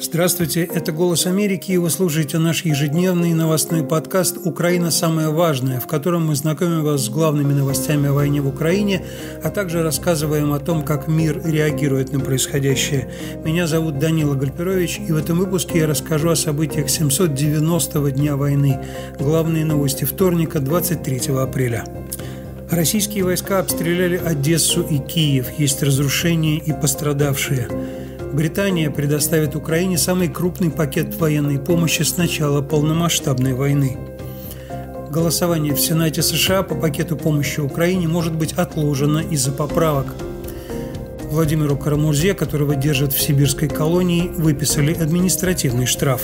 Здравствуйте, это «Голос Америки» и вы слушаете наш ежедневный новостной подкаст «Украина. Самое важное», в котором мы знакомим вас с главными новостями о войне в Украине, а также рассказываем о том, как мир реагирует на происходящее. Меня зовут Данила Гальперович, и в этом выпуске я расскажу о событиях 790-го дня войны. Главные новости вторника, 23 апреля. Российские войска обстреляли Одессу и Киев. Есть разрушения и пострадавшие. Британия предоставит Украине самый крупный пакет военной помощи с начала полномасштабной войны. Голосование в Сенате США по пакету помощи Украине может быть отложено из-за поправок. Владимиру Карамурзе, которого держат в сибирской колонии, выписали административный штраф.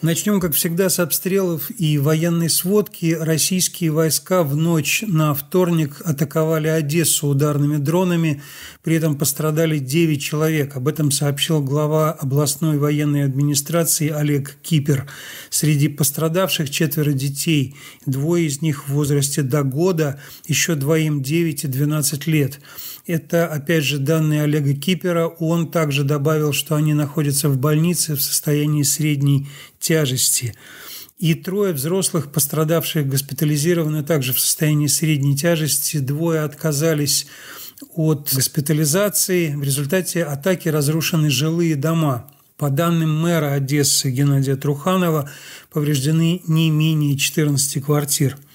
Начнем, как всегда, с обстрелов и военной сводки. Российские войска в ночь на вторник атаковали Одессу ударными дронами, при этом пострадали 9 человек. Об этом сообщил глава областной военной администрации Олег Кипер. Среди пострадавших четверо детей, двое из них в возрасте до года, еще двоим 9 и 12 лет. Это, опять же, данные Олега Кипера. Он также добавил, что они находятся в больнице в состоянии средней тяжести. И трое взрослых пострадавших госпитализированы также в состоянии средней тяжести. Двое отказались от госпитализации. В результате атаки разрушены жилые дома. По данным мэра Одессы Геннадия Труханова, повреждены не менее 14 квартир –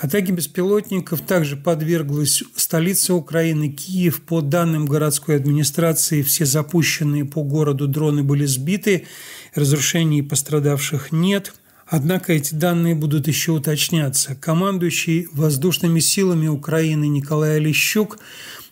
Атаке беспилотников также подверглась столица Украины Киев. По данным городской администрации, все запущенные по городу дроны были сбиты, разрушений пострадавших нет. Однако эти данные будут еще уточняться. Командующий воздушными силами Украины Николай Олещук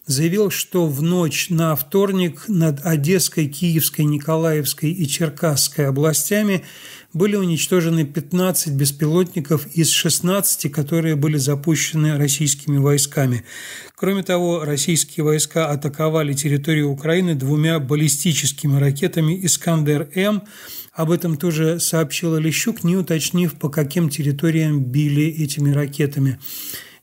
заявил, что в ночь на вторник над Одесской, Киевской, Николаевской и Черкасской областями были уничтожены 15 беспилотников из 16, которые были запущены российскими войсками. Кроме того, российские войска атаковали территорию Украины двумя баллистическими ракетами «Искандер-М», об этом тоже сообщила Лещук, не уточнив, по каким территориям били этими ракетами.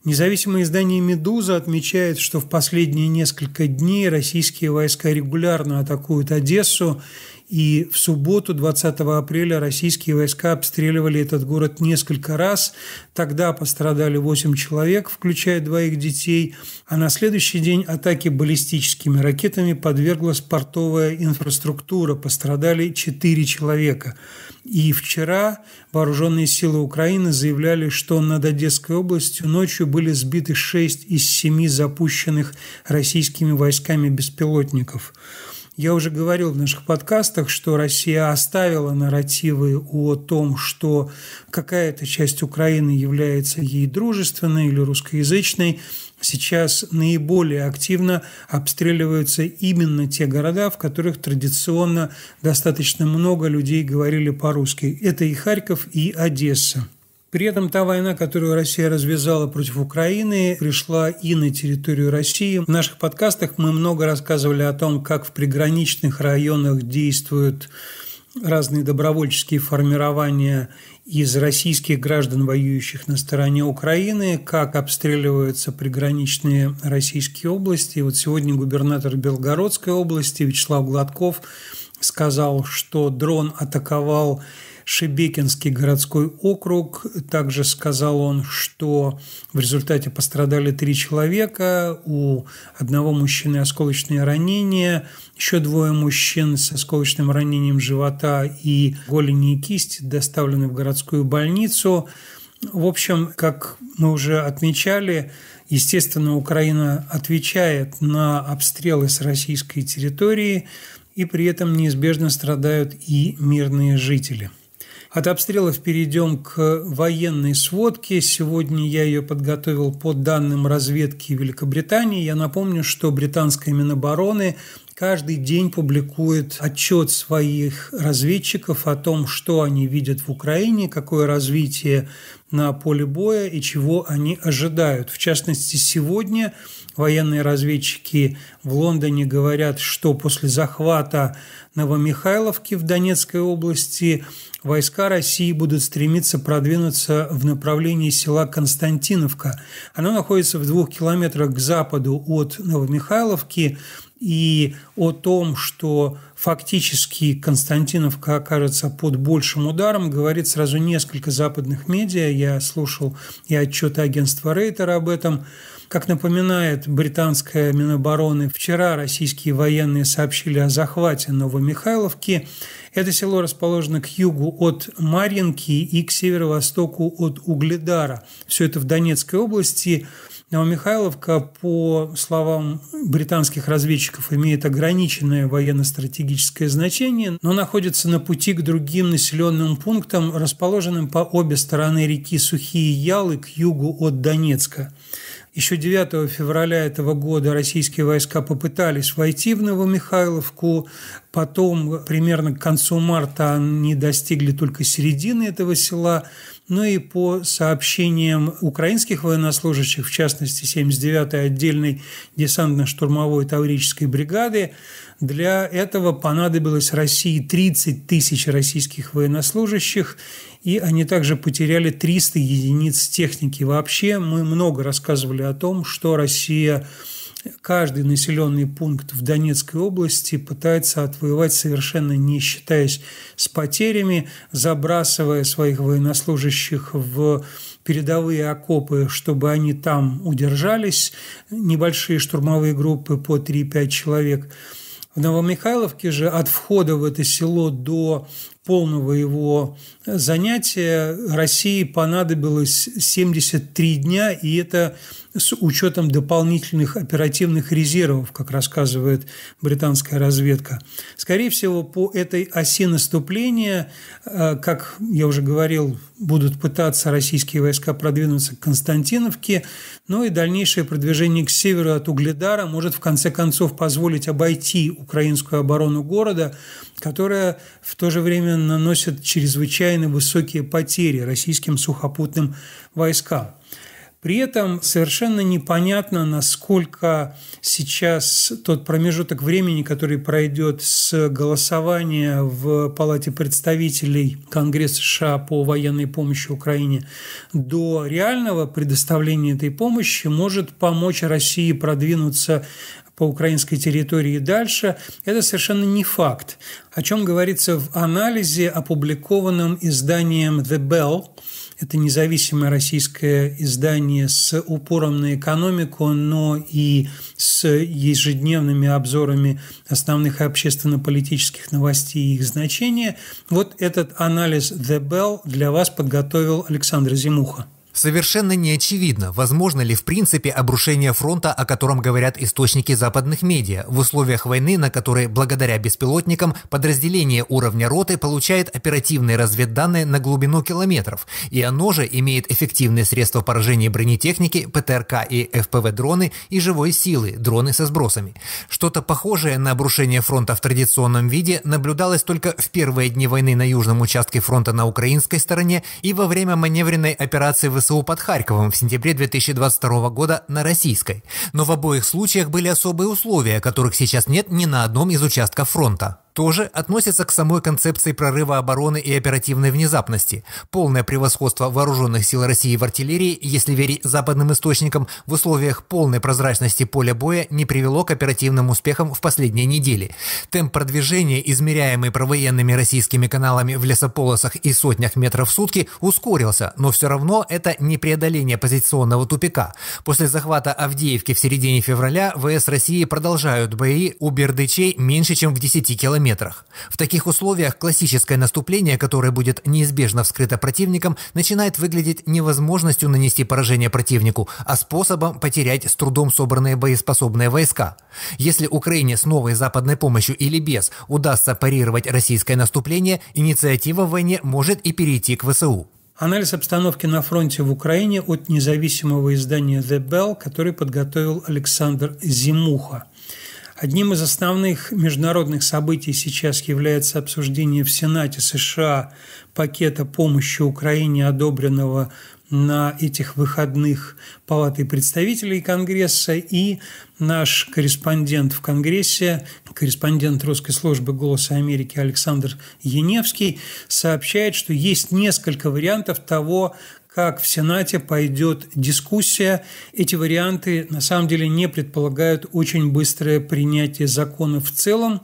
Независимое издание «Медуза» отмечает, что в последние несколько дней российские войска регулярно атакуют Одессу и в субботу, 20 апреля, российские войска обстреливали этот город несколько раз. Тогда пострадали 8 человек, включая двоих детей. А на следующий день атаки баллистическими ракетами подверглась портовая инфраструктура. Пострадали 4 человека. И вчера вооруженные силы Украины заявляли, что над Одесской областью ночью были сбиты 6 из 7 запущенных российскими войсками беспилотников. Я уже говорил в наших подкастах, что Россия оставила нарративы о том, что какая-то часть Украины является ей дружественной или русскоязычной. Сейчас наиболее активно обстреливаются именно те города, в которых традиционно достаточно много людей говорили по-русски. Это и Харьков, и Одесса. При этом та война, которую Россия развязала против Украины, пришла и на территорию России. В наших подкастах мы много рассказывали о том, как в приграничных районах действуют разные добровольческие формирования из российских граждан, воюющих на стороне Украины, как обстреливаются приграничные российские области. И вот сегодня губернатор Белгородской области Вячеслав Гладков сказал, что дрон атаковал Шибекинский городской округ. Также сказал он, что в результате пострадали три человека, у одного мужчины осколочные ранения, еще двое мужчин с осколочным ранением живота и голени и кисти доставлены в городскую больницу. В общем, как мы уже отмечали, естественно, Украина отвечает на обстрелы с российской территории, и при этом неизбежно страдают и мирные жители. От обстрелов перейдем к военной сводке. Сегодня я ее подготовил по данным разведки Великобритании. Я напомню, что британская Минобороны каждый день публикует отчет своих разведчиков о том, что они видят в Украине, какое развитие на поле боя и чего они ожидают. В частности, сегодня Военные разведчики в Лондоне говорят, что после захвата Новомихайловки в Донецкой области войска России будут стремиться продвинуться в направлении села Константиновка. Оно находится в двух километрах к западу от Новомихайловки, и о том, что фактически Константиновка окажется под большим ударом, говорит сразу несколько западных медиа. Я слушал и отчеты агентства Рейтера об этом – как напоминает британская Минобороны, вчера российские военные сообщили о захвате Новомихайловки. Это село расположено к югу от Марьинки и к северо-востоку от Угледара. Все это в Донецкой области. Новомихайловка, по словам британских разведчиков, имеет ограниченное военно-стратегическое значение, но находится на пути к другим населенным пунктам, расположенным по обе стороны реки Сухие Ялы к югу от Донецка. Еще 9 февраля этого года российские войска попытались войти в Новомихайловку, потом примерно к концу марта они достигли только середины этого села, но ну и по сообщениям украинских военнослужащих, в частности 79-й отдельной десантно-штурмовой таврической бригады, для этого понадобилось России 30 тысяч российских военнослужащих, и они также потеряли 300 единиц техники. Вообще мы много рассказывали о том, что Россия каждый населенный пункт в Донецкой области пытается отвоевать совершенно не считаясь с потерями, забрасывая своих военнослужащих в передовые окопы, чтобы они там удержались, небольшие штурмовые группы по 3-5 человек – в Новомихайловке же от входа в это село до полного его э, занятия России понадобилось 73 дня, и это с учетом дополнительных оперативных резервов, как рассказывает британская разведка. Скорее всего, по этой оси наступления, э, как я уже говорил, будут пытаться российские войска продвинуться к Константиновке, но и дальнейшее продвижение к северу от Угледара может в конце концов позволить обойти украинскую оборону города, которая в то же время наносит чрезвычайно высокие потери российским сухопутным войскам. При этом совершенно непонятно, насколько сейчас тот промежуток времени, который пройдет с голосования в Палате представителей Конгресса США по военной помощи Украине до реального предоставления этой помощи, может помочь России продвинуться по украинской территории дальше, это совершенно не факт, о чем говорится в анализе, опубликованном изданием The Bell. Это независимое российское издание с упором на экономику, но и с ежедневными обзорами основных общественно-политических новостей и их значения. Вот этот анализ The Bell для вас подготовил Александр Зимуха. Совершенно не очевидно, возможно ли в принципе обрушение фронта, о котором говорят источники западных медиа, в условиях войны, на которой благодаря беспилотникам подразделение уровня роты получает оперативные разведданные на глубину километров, и оно же имеет эффективные средства поражения бронетехники, ПТРК и ФПВ-дроны и живой силы, дроны со сбросами. Что-то похожее на обрушение фронта в традиционном виде наблюдалось только в первые дни войны на южном участке фронта на украинской стороне и во время маневренной операции в ВСУ под Харьковом в сентябре 2022 года на Российской. Но в обоих случаях были особые условия, которых сейчас нет ни на одном из участков фронта тоже относится к самой концепции прорыва обороны и оперативной внезапности. Полное превосходство вооруженных сил России в артиллерии, если верить западным источникам, в условиях полной прозрачности поля боя не привело к оперативным успехам в последние недели. Темп продвижения, измеряемый провоенными российскими каналами в лесополосах и сотнях метров в сутки, ускорился, но все равно это не преодоление позиционного тупика. После захвата Авдеевки в середине февраля ВС России продолжают бои у Бердычей меньше, чем в 10 километрах километрах. В таких условиях классическое наступление, которое будет неизбежно вскрыто противником, начинает выглядеть невозможностью нанести поражение противнику, а способом потерять с трудом собранные боеспособные войска. Если Украине с новой западной помощью или без удастся парировать российское наступление, инициатива в войне может и перейти к ВСУ. Анализ обстановки на фронте в Украине от независимого издания The Bell, который подготовил Александр Зимуха – Одним из основных международных событий сейчас является обсуждение в Сенате США пакета помощи Украине, одобренного на этих выходных Палатой представителей Конгресса. И наш корреспондент в Конгрессе, корреспондент русской службы «Голоса Америки» Александр Яневский сообщает, что есть несколько вариантов того, как в Сенате пойдет дискуссия. Эти варианты на самом деле не предполагают очень быстрое принятие закона в целом.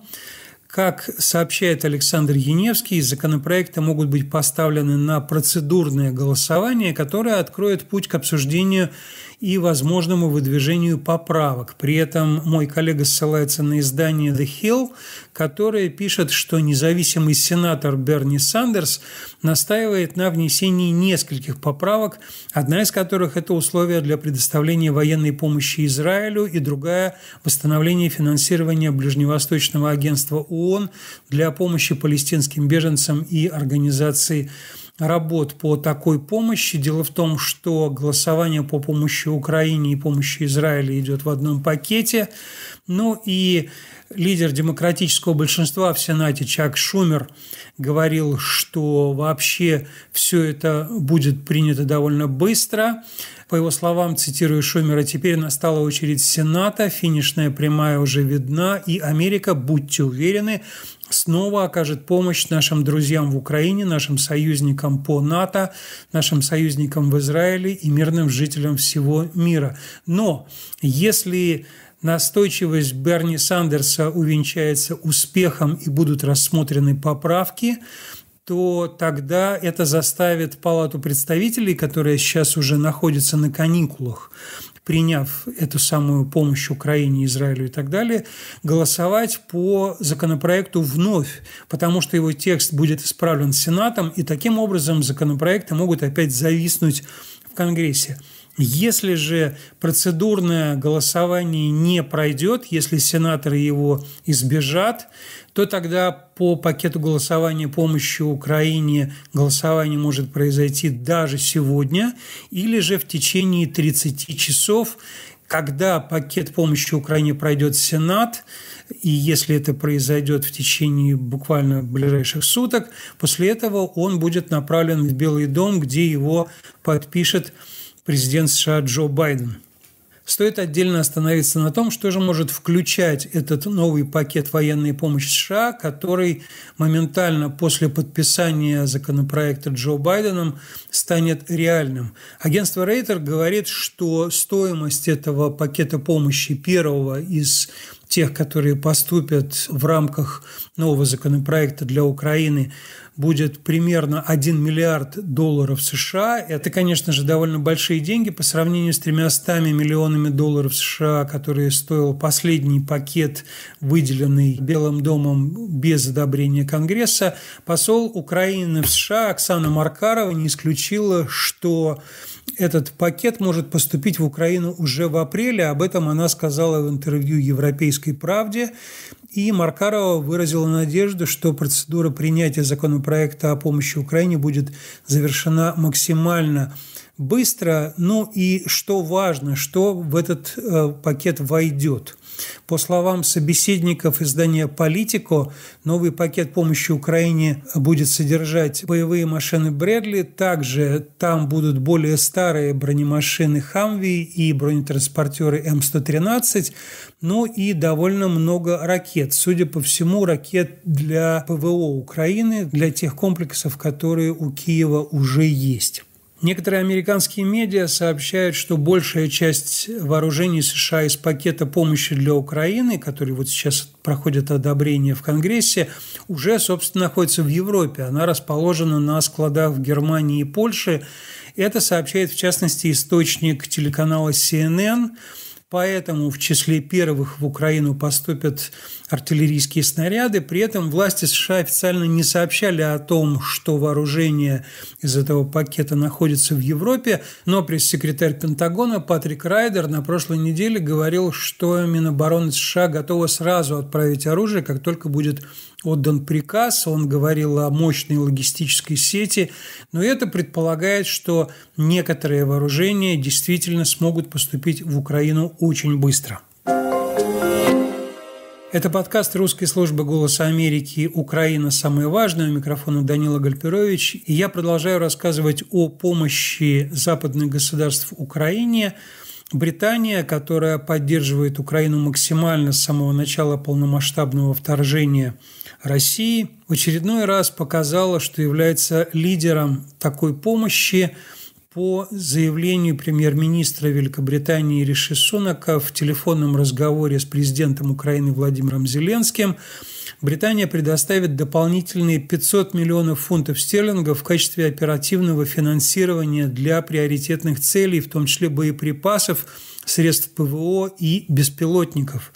Как сообщает Александр Еневский, законопроекты могут быть поставлены на процедурное голосование, которое откроет путь к обсуждению и возможному выдвижению поправок. При этом мой коллега ссылается на издание The Hill, которое пишет, что независимый сенатор Берни Сандерс настаивает на внесении нескольких поправок, одна из которых – это условия для предоставления военной помощи Израилю и другая – восстановление финансирования Ближневосточного агентства ООН для помощи палестинским беженцам и организации работ по такой помощи. Дело в том, что голосование по помощи Украине и помощи Израилю идет в одном пакете. Ну и лидер демократического большинства в Сенате Чак Шумер говорил, что вообще все это будет принято довольно быстро. По его словам, цитирую Шумера, теперь настала очередь Сената, финишная прямая уже видна, и Америка, будьте уверены, снова окажет помощь нашим друзьям в Украине, нашим союзникам по НАТО, нашим союзникам в Израиле и мирным жителям всего мира. Но если настойчивость Берни Сандерса увенчается успехом и будут рассмотрены поправки, то тогда это заставит Палату представителей, которая сейчас уже находится на каникулах, приняв эту самую помощь Украине, Израилю и так далее, голосовать по законопроекту вновь, потому что его текст будет исправлен Сенатом, и таким образом законопроекты могут опять зависнуть в Конгрессе. Если же процедурное голосование не пройдет, если сенаторы его избежат, то тогда по пакету голосования помощи Украине голосование может произойти даже сегодня или же в течение 30 часов, когда пакет помощи Украине пройдет Сенат, и если это произойдет в течение буквально ближайших суток, после этого он будет направлен в Белый дом, где его подпишет президент США Джо Байден. Стоит отдельно остановиться на том, что же может включать этот новый пакет военной помощи США, который моментально после подписания законопроекта Джо Байденом станет реальным. Агентство Рейтер говорит, что стоимость этого пакета помощи первого из тех, которые поступят в рамках нового законопроекта для Украины, будет примерно 1 миллиард долларов США. Это, конечно же, довольно большие деньги по сравнению с 300 миллионами долларов США, которые стоил последний пакет, выделенный Белым домом без одобрения Конгресса. Посол Украины в США Оксана Маркарова не исключила, что этот пакет может поступить в Украину уже в апреле. Об этом она сказала в интервью «Европейской правде». И Маркарова выразила надежду, что процедура принятия законопроекта о помощи Украине будет завершена максимально быстро. Ну и что важно, что в этот э, пакет войдет – по словам собеседников издания «Политико», новый пакет помощи Украине будет содержать боевые машины Бредли, также там будут более старые бронемашины «Хамви» и бронетранспортеры М113, ну и довольно много ракет. Судя по всему, ракет для ПВО Украины, для тех комплексов, которые у Киева уже есть. Некоторые американские медиа сообщают, что большая часть вооружений США из пакета помощи для Украины, который вот сейчас проходит одобрение в Конгрессе, уже, собственно, находится в Европе. Она расположена на складах в Германии и Польше. Это сообщает, в частности, источник телеканала CNN – Поэтому в числе первых в Украину поступят артиллерийские снаряды. При этом власти США официально не сообщали о том, что вооружение из этого пакета находится в Европе, но пресс-секретарь Пентагона Патрик Райдер на прошлой неделе говорил, что Минобороны США готова сразу отправить оружие, как только будет отдан приказ, он говорил о мощной логистической сети, но это предполагает, что некоторые вооружения действительно смогут поступить в Украину очень быстро. Это подкаст русской службы «Голоса Америки. Украина. Самое важное». У микрофона Данила Гальперович. И я продолжаю рассказывать о помощи западных государств Украине. Британия, которая поддерживает Украину максимально с самого начала полномасштабного вторжения России, в очередной раз показала, что является лидером такой помощи – по заявлению премьер-министра Великобритании Риши Сунака в телефонном разговоре с президентом Украины Владимиром Зеленским Британия предоставит дополнительные 500 миллионов фунтов стерлингов в качестве оперативного финансирования для приоритетных целей, в том числе боеприпасов, средств ПВО и беспилотников.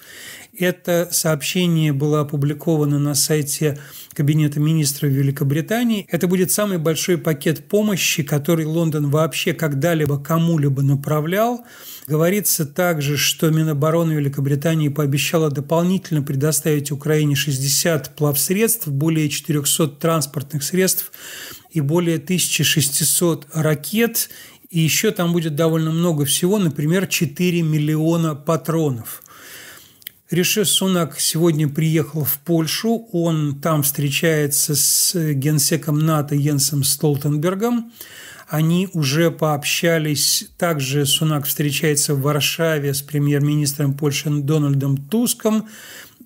Это сообщение было опубликовано на сайте Кабинета министров Великобритании. Это будет самый большой пакет помощи, который Лондон вообще когда-либо кому-либо направлял. Говорится также, что Минобороны Великобритании пообещала дополнительно предоставить Украине 60 плавсредств, более 400 транспортных средств и более 1600 ракет и еще там будет довольно много всего, например, 4 миллиона патронов. Реши Сунак сегодня приехал в Польшу. Он там встречается с генсеком НАТО Йенсом Столтенбергом. Они уже пообщались. Также Сунак встречается в Варшаве с премьер-министром Польши Дональдом Туском.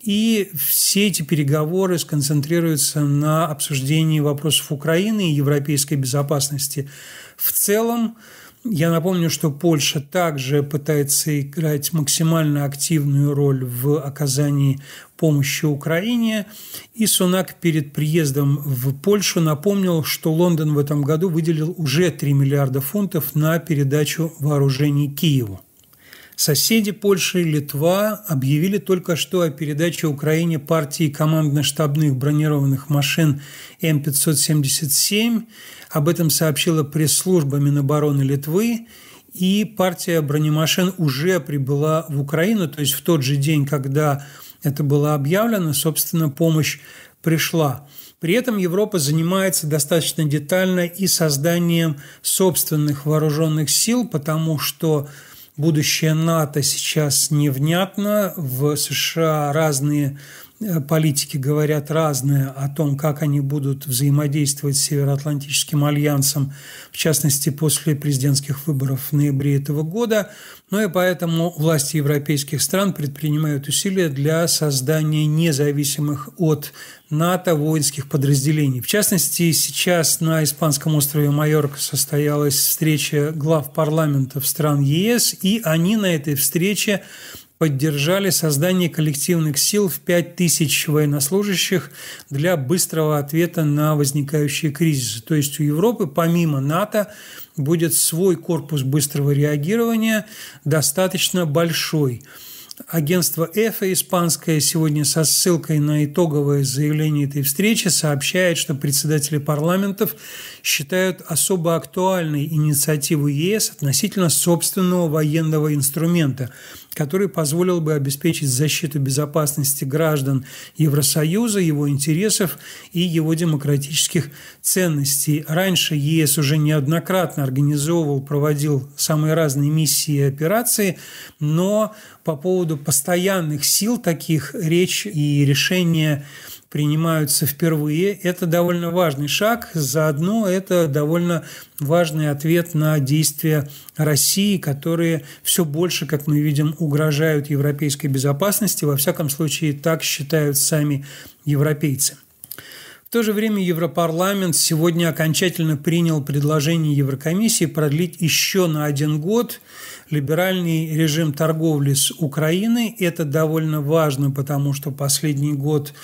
И все эти переговоры сконцентрируются на обсуждении вопросов Украины и европейской безопасности. В целом, я напомню, что Польша также пытается играть максимально активную роль в оказании помощи Украине. И Сунак перед приездом в Польшу напомнил, что Лондон в этом году выделил уже 3 миллиарда фунтов на передачу вооружений Киеву. Соседи Польши и Литва объявили только что о передаче Украине партии командно-штабных бронированных машин М577. Об этом сообщила пресс-служба Минобороны Литвы. И партия бронемашин уже прибыла в Украину, то есть в тот же день, когда это было объявлено, собственно, помощь пришла. При этом Европа занимается достаточно детально и созданием собственных вооруженных сил, потому что будущее НАТО сейчас невнятно. В США разные Э, политики говорят разное о том, как они будут взаимодействовать с Североатлантическим альянсом, в частности, после президентских выборов в ноябре этого года. Ну и поэтому власти европейских стран предпринимают усилия для создания независимых от НАТО воинских подразделений. В частности, сейчас на Испанском острове Майорка состоялась встреча глав парламентов стран ЕС, и они на этой встрече поддержали создание коллективных сил в 5000 военнослужащих для быстрого ответа на возникающие кризисы. То есть у Европы помимо НАТО будет свой корпус быстрого реагирования достаточно большой – Агентство ЭФА испанское сегодня со ссылкой на итоговое заявление этой встречи сообщает, что председатели парламентов считают особо актуальной инициативу ЕС относительно собственного военного инструмента, который позволил бы обеспечить защиту безопасности граждан Евросоюза, его интересов и его демократических ценностей. Раньше ЕС уже неоднократно организовывал, проводил самые разные миссии и операции, но по поводу постоянных сил таких речь и решения принимаются впервые. Это довольно важный шаг. Заодно это довольно важный ответ на действия России, которые все больше, как мы видим, угрожают европейской безопасности. Во всяком случае, так считают сами европейцы. В то же время Европарламент сегодня окончательно принял предложение Еврокомиссии продлить еще на один год либеральный режим торговли с Украиной. Это довольно важно, потому что последний год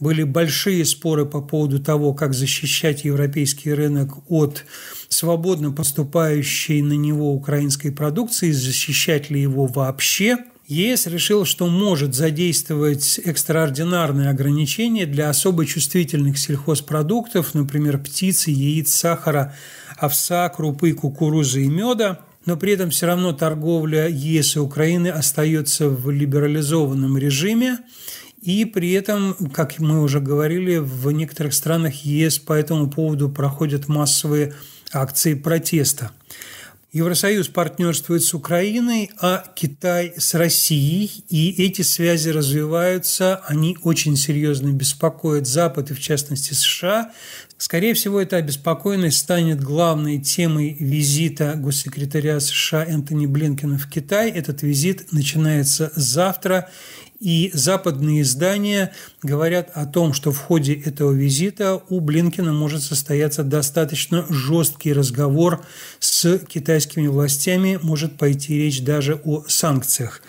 были большие споры по поводу того, как защищать европейский рынок от свободно поступающей на него украинской продукции, защищать ли его вообще – ЕС решил, что может задействовать экстраординарные ограничения для особо чувствительных сельхозпродуктов, например, птицы, яиц, сахара, овса, крупы, кукурузы и меда, но при этом все равно торговля ЕС и Украины остается в либерализованном режиме, и при этом, как мы уже говорили, в некоторых странах ЕС по этому поводу проходят массовые акции протеста. Евросоюз партнерствует с Украиной, а Китай с Россией, и эти связи развиваются, они очень серьезно беспокоят Запад и, в частности, США. Скорее всего, эта обеспокоенность станет главной темой визита госсекретаря США Энтони Блинкена в Китай. Этот визит начинается завтра, и западные издания говорят о том, что в ходе этого визита у Блинкина может состояться достаточно жесткий разговор с китайскими властями, может пойти речь даже о санкциях.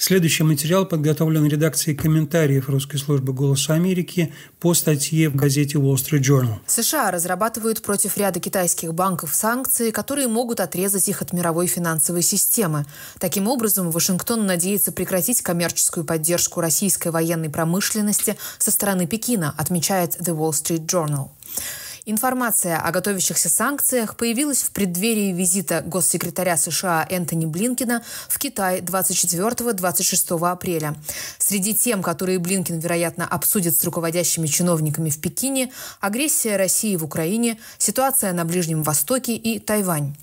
Следующий материал подготовлен редакцией комментариев русской службы «Голоса Америки» по статье в газете Wall Street Journal. США разрабатывают против ряда китайских банков санкции, которые могут отрезать их от мировой финансовой системы. Таким образом, Вашингтон надеется прекратить коммерческую поддержку российской военной промышленности со стороны Пекина, отмечает The Wall Street Journal. Информация о готовящихся санкциях появилась в преддверии визита госсекретаря США Энтони Блинкина в Китай 24-26 апреля. Среди тем, которые Блинкин, вероятно, обсудит с руководящими чиновниками в Пекине, агрессия России в Украине, ситуация на Ближнем Востоке и Тайвань.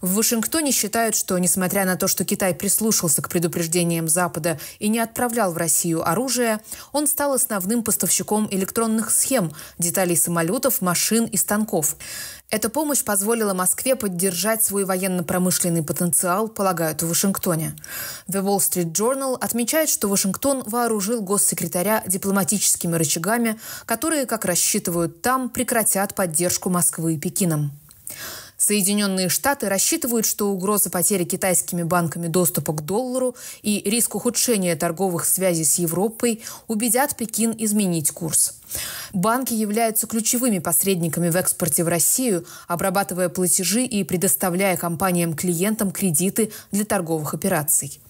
В Вашингтоне считают, что, несмотря на то, что Китай прислушался к предупреждениям Запада и не отправлял в Россию оружие, он стал основным поставщиком электронных схем, деталей самолетов, машин и станков. Эта помощь позволила Москве поддержать свой военно-промышленный потенциал, полагают в Вашингтоне. The Wall Street Journal отмечает, что Вашингтон вооружил госсекретаря дипломатическими рычагами, которые, как рассчитывают там, прекратят поддержку Москвы и Пекином. Соединенные Штаты рассчитывают, что угроза потери китайскими банками доступа к доллару и риск ухудшения торговых связей с Европой убедят Пекин изменить курс. Банки являются ключевыми посредниками в экспорте в Россию, обрабатывая платежи и предоставляя компаниям-клиентам кредиты для торговых операций.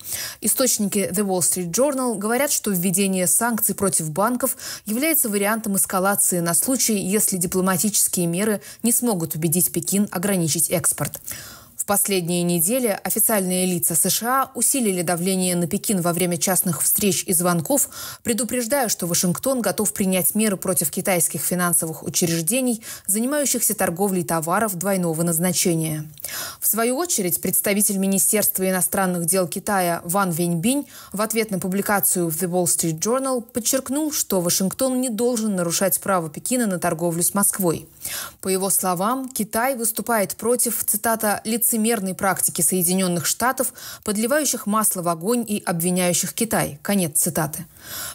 Источники The Wall Street Journal говорят, что введение санкций против банков является вариантом эскалации на случай, если дипломатические меры не смогут убедить Пекин ограничить экспорт последние недели официальные лица США усилили давление на Пекин во время частных встреч и звонков, предупреждая, что Вашингтон готов принять меры против китайских финансовых учреждений, занимающихся торговлей товаров двойного назначения. В свою очередь, представитель Министерства иностранных дел Китая Ван Веньбинь в ответ на публикацию в The Wall Street Journal подчеркнул, что Вашингтон не должен нарушать право Пекина на торговлю с Москвой. По его словам, Китай выступает против, цитата, «лицемерной практики Соединенных Штатов, подливающих масло в огонь и обвиняющих Китай». Конец цитаты.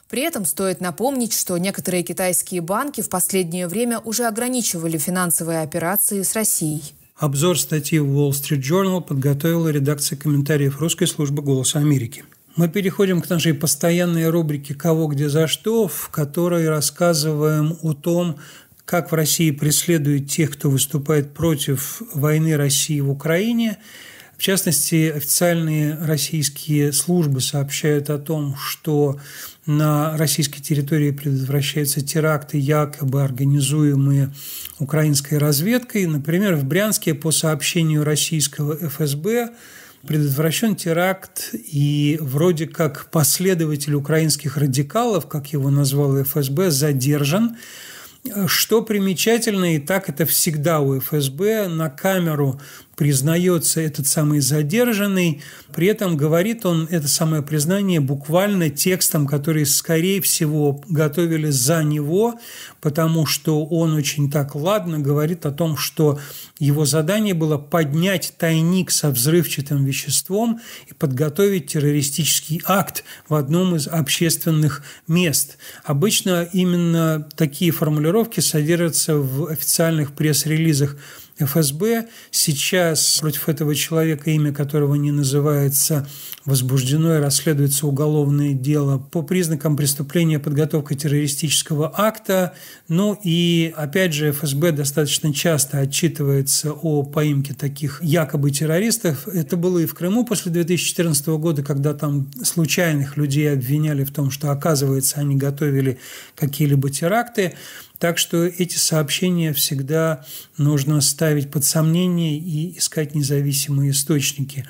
При этом стоит напомнить, что некоторые китайские банки в последнее время уже ограничивали финансовые операции с Россией. Обзор статьи в Wall Street Journal подготовила редакция комментариев русской службы «Голоса Америки». Мы переходим к нашей постоянной рубрике «Кого, где, за что», в которой рассказываем о том, как в России преследуют тех, кто выступает против войны России в Украине. В частности, официальные российские службы сообщают о том, что на российской территории предотвращаются теракты, якобы организуемые украинской разведкой. Например, в Брянске, по сообщению российского ФСБ, предотвращен теракт, и вроде как последователь украинских радикалов, как его назвал ФСБ, задержан. Что примечательно, и так это всегда у ФСБ, на камеру признается этот самый задержанный, при этом говорит он это самое признание буквально текстом, который, скорее всего, готовили за него, потому что он очень так ладно говорит о том, что его задание было поднять тайник со взрывчатым веществом и подготовить террористический акт в одном из общественных мест. Обычно именно такие формулировки содержатся в официальных пресс-релизах ФСБ. Сейчас против этого человека, имя которого не называется, возбуждено и расследуется уголовное дело по признакам преступления подготовка террористического акта. Ну и, опять же, ФСБ достаточно часто отчитывается о поимке таких якобы террористов. Это было и в Крыму после 2014 года, когда там случайных людей обвиняли в том, что, оказывается, они готовили какие-либо теракты. Так что эти сообщения всегда нужно ставить под сомнение и искать независимые источники.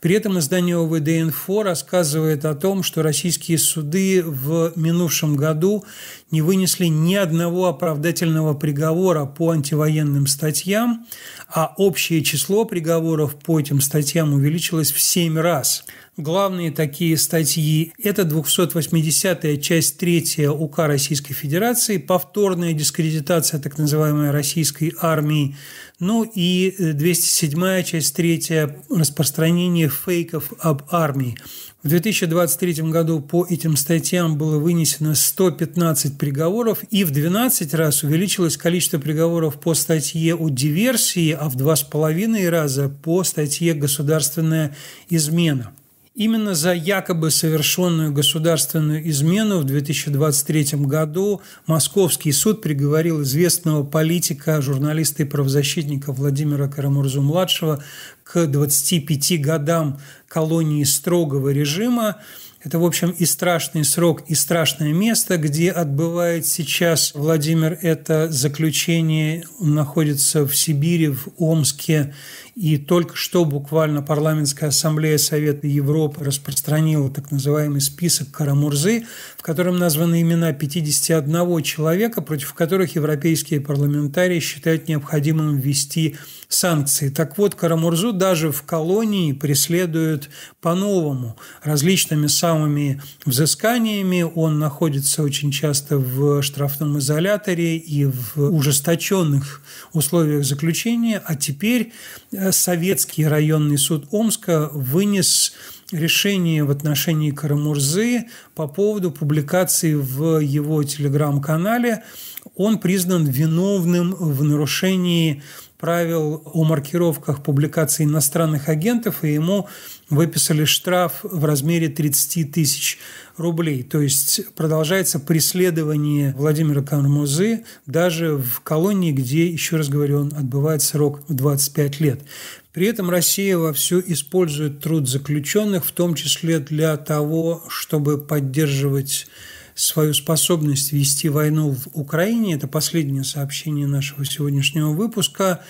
При этом издание ОВД-Инфо рассказывает о том, что российские суды в минувшем году не вынесли ни одного оправдательного приговора по антивоенным статьям, а общее число приговоров по этим статьям увеличилось в 7 раз. Главные такие статьи – это 280-я часть 3 УК Российской Федерации, повторная дискредитация так называемой российской армии, ну и 207-я э, часть 3 распространение фейков об армии. В 2023 году по этим статьям было вынесено 115 приговоров, и в 12 раз увеличилось количество приговоров по статье о диверсии, а в 2,5 раза по статье «Государственная измена». Именно за якобы совершенную государственную измену в 2023 году Московский суд приговорил известного политика, журналиста и правозащитника Владимира Карамурзу-младшего к 25 годам колонии строгого режима это, в общем, и страшный срок, и страшное место, где отбывает сейчас Владимир это заключение. Он находится в Сибири, в Омске. И только что буквально Парламентская ассамблея Совета Европы распространила так называемый список Карамурзы, в котором названы имена 51 человека, против которых европейские парламентарии считают необходимым ввести санкции. Так вот, Карамурзу даже в колонии преследуют по-новому различными санкциями самыми взысканиями, он находится очень часто в штрафном изоляторе и в ужесточенных условиях заключения, а теперь э, Советский районный суд Омска вынес решение в отношении Карамурзы по поводу публикации в его телеграм-канале. Он признан виновным в нарушении правил о маркировках публикаций иностранных агентов, и ему выписали штраф в размере 30 тысяч рублей. То есть продолжается преследование Владимира Кармузы даже в колонии, где, еще раз говорю, он отбывает срок в 25 лет. При этом Россия вовсю использует труд заключенных, в том числе для того, чтобы поддерживать свою способность вести войну в Украине. Это последнее сообщение нашего сегодняшнего выпуска.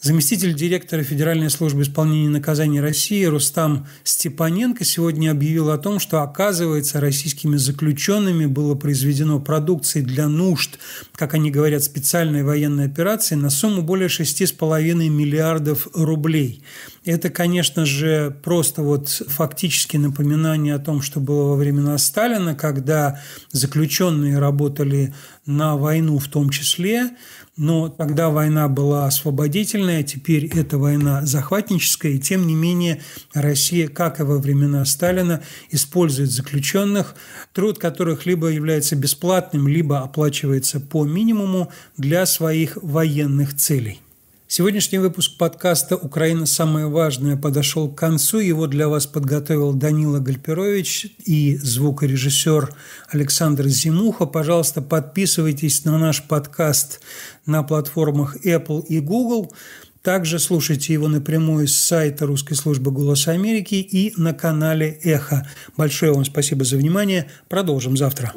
Заместитель директора Федеральной службы исполнения наказаний России Рустам Степаненко сегодня объявил о том, что, оказывается, российскими заключенными было произведено продукции для нужд, как они говорят, специальной военной операции на сумму более 6,5 миллиардов рублей. Это, конечно же, просто вот фактически напоминание о том, что было во времена Сталина, когда заключенные работали на войну в том числе, но тогда война была освободительная, теперь эта война захватническая, и тем не менее Россия, как и во времена Сталина, использует заключенных, труд которых либо является бесплатным, либо оплачивается по минимуму для своих военных целей. Сегодняшний выпуск подкаста «Украина. Самое важное» подошел к концу. Его для вас подготовил Данила Гальперович и звукорежиссер Александр Зимуха. Пожалуйста, подписывайтесь на наш подкаст на платформах Apple и Google. Также слушайте его напрямую с сайта русской службы «Голос Америки» и на канале «Эхо». Большое вам спасибо за внимание. Продолжим завтра.